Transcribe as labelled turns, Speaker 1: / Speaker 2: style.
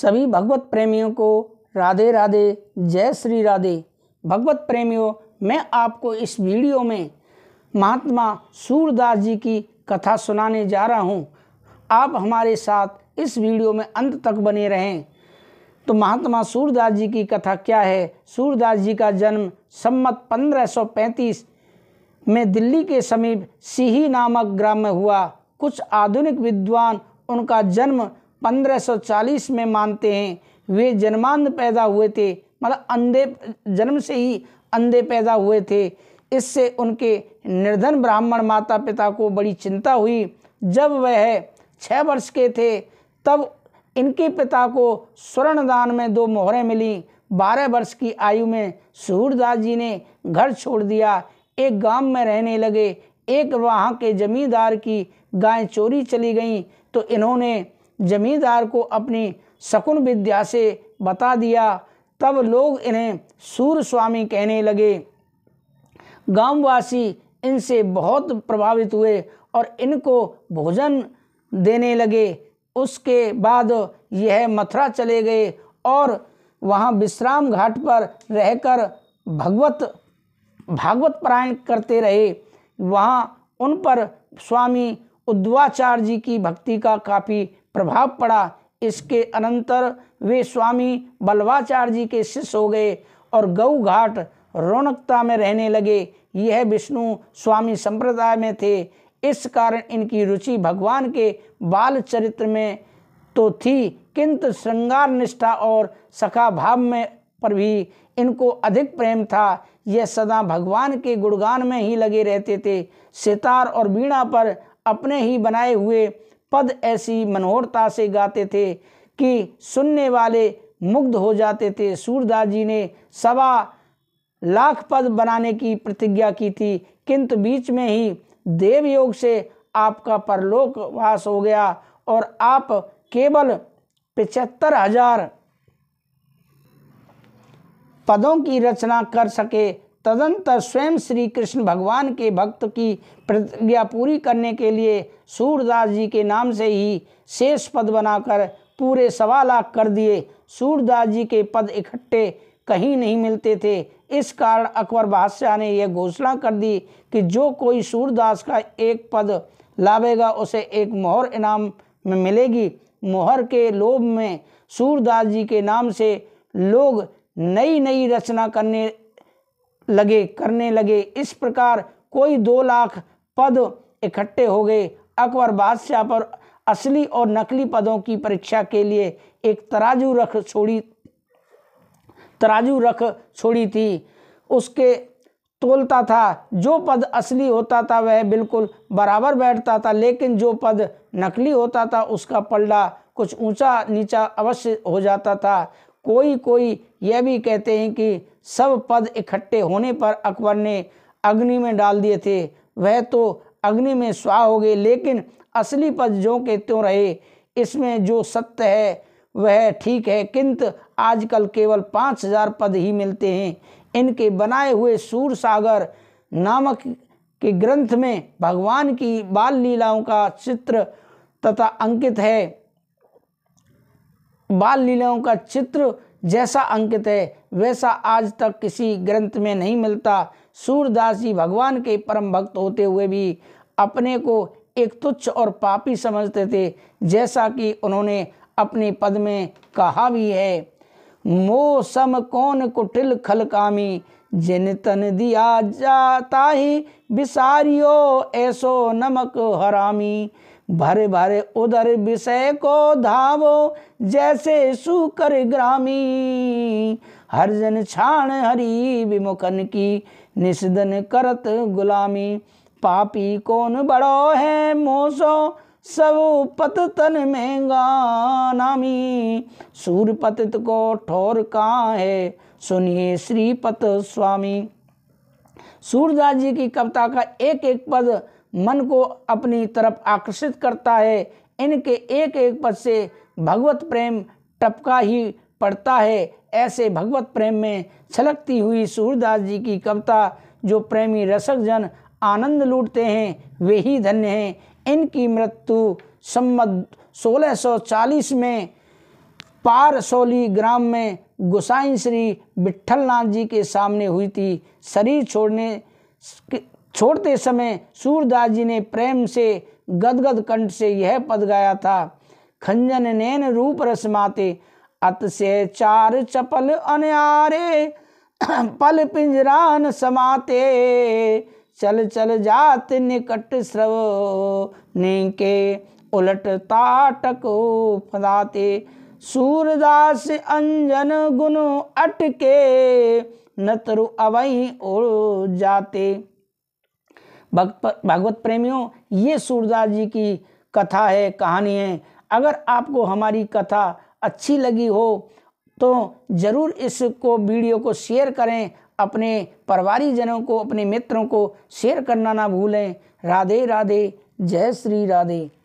Speaker 1: सभी भगवत प्रेमियों को राधे राधे जय श्री राधे भगवत प्रेमियों मैं आपको इस वीडियो में महात्मा सूरदास जी की कथा सुनाने जा रहा हूँ आप हमारे साथ इस वीडियो में अंत तक बने रहें तो महात्मा सूरदास जी की कथा क्या है सूरदास जी का जन्म सम्मत 1535 में दिल्ली के समीप सीही नामक ग्राम में हुआ कुछ आधुनिक विद्वान उनका जन्म 1540 में मानते हैं वे जन्मांध पैदा हुए थे मतलब अंधे जन्म से ही अंधे पैदा हुए थे इससे उनके निर्धन ब्राह्मण माता पिता को बड़ी चिंता हुई जब वह छः वर्ष के थे तब इनके पिता को स्वर्ण दान में दो मोहरें मिली बारह वर्ष की आयु में सूरदास जी ने घर छोड़ दिया एक गांव में रहने लगे एक वहाँ के जमींदार की गायें चोरी चली गईं तो इन्होंने जमींदार को अपनी शकुन विद्या से बता दिया तब लोग इन्हें सूर स्वामी कहने लगे गांववासी इनसे बहुत प्रभावित हुए और इनको भोजन देने लगे उसके बाद यह मथुरा चले गए और वहाँ विश्राम घाट पर रहकर भगवत भागवत पारायण करते रहे वहाँ उन पर स्वामी उद्वाचार्य जी की भक्ति का काफ़ी प्रभाव पड़ा इसके अनंतर वे स्वामी बल्वाचार्य जी के शिष्य हो गए और गऊ घाट रौनकता में रहने लगे यह विष्णु स्वामी संप्रदाय में थे इस कारण इनकी रुचि भगवान के बाल चरित्र में तो थी किंतु श्रृंगार निष्ठा और सखा भाव में पर भी इनको अधिक प्रेम था यह सदा भगवान के गुणगान में ही लगे रहते थे सितार और वीणा पर अपने ही बनाए हुए पद ऐसी मनोहरता से गाते थे कि सुनने वाले मुग्ध हो जाते थे सूरदास जी ने सवा लाख पद बनाने की प्रतिज्ञा की थी किंतु बीच में ही देवयोग से आपका परलोकवास हो गया और आप केवल पिचहत्तर हजार पदों की रचना कर सके तदंतर स्वयं श्री कृष्ण भगवान के भक्त की प्रतिज्ञा पूरी करने के लिए सूरदास जी के नाम से ही शेष पद बनाकर पूरे सवा लाख कर दिए सूरदास जी के पद इकट्ठे कहीं नहीं मिलते थे इस कारण अकबर बादशाह ने यह घोषणा कर दी कि जो कोई सूरदास का एक पद लावेगा उसे एक मोहर इनाम में मिलेगी मोहर के लोभ में सूरदास जी के नाम से लोग नई नई रचना करने लगे करने लगे इस प्रकार कोई दो लाख पद इकट्ठे हो गए अकबर बादशाह पर असली और नकली पदों की परीक्षा के लिए एक तराजू रख छोड़ी तराजू रख छोड़ी थी उसके तोलता था जो पद असली होता था वह बिल्कुल बराबर बैठता था लेकिन जो पद नकली होता था उसका पलड़ा कुछ ऊंचा नीचा अवश्य हो जाता था कोई कोई यह भी कहते हैं कि सब पद इकट्ठे होने पर अकबर ने अग्नि में डाल दिए थे वह तो अग्नि में स्वाह हो गए लेकिन असली पद जो के त्यों रहे इसमें जो सत्य है वह ठीक है किंतु आजकल केवल पाँच हजार पद ही मिलते हैं इनके बनाए हुए सूर सागर नामक के ग्रंथ में भगवान की बाल लीलाओं का चित्र तथा अंकित है बाल लीलाओं का चित्र जैसा अंकित है वैसा आज तक किसी ग्रंथ में नहीं मिलता सूरदास जी भगवान के परम भक्त होते हुए भी अपने को एक तुच्छ और पापी समझते थे जैसा कि उन्होंने अपने पद में कहा भी है मो सम कौन कुटिल खलकामी जिन तन दिया जाता ही बिसारियो ऐसो नमक हरामी भरे भरे उधर विषय को धावो जैसे सुकर ग्रामी हर जन छाण हरी विमुखन की निषदन करत गुलामी पापी कौन बड़ो है मोसो सब तन में नामी सूर पतित को ठोर कहाँ है सुनिए श्रीपत स्वामी सूरदास जी की कविता का एक एक पद मन को अपनी तरफ आकर्षित करता है इनके एक एक पद से भगवत प्रेम टपका ही पड़ता है ऐसे भगवत प्रेम में छलकती हुई सूरदास जी की कविता जो प्रेमी रसक जन आनंद लूटते हैं वे ही धन्य हैं इनकी मृत्यु सम्मत 1640 में पारसोली ग्राम में गोसाई श्री विट्ठलनाथ जी के सामने हुई थी शरीर छोड़ने छोड़ते समय सूरदास जी ने प्रेम से गदगद कंठ से यह पद गाया था खंजन नैन रूप रसमाते अत से चार चपल अन्यारे पल पिंजरान समाते चल चल जात निकट श्रव निके उलट ताटक फदाते सूरदास अंजन गुण अटके नतरु अवई ओ जाते भक्त भागवत प्रेमियों ये सूरदास जी की कथा है कहानी है अगर आपको हमारी कथा अच्छी लगी हो तो ज़रूर इसको वीडियो को शेयर करें अपने परिवारीजनों को अपने मित्रों को शेयर करना ना भूलें राधे राधे जय श्री राधे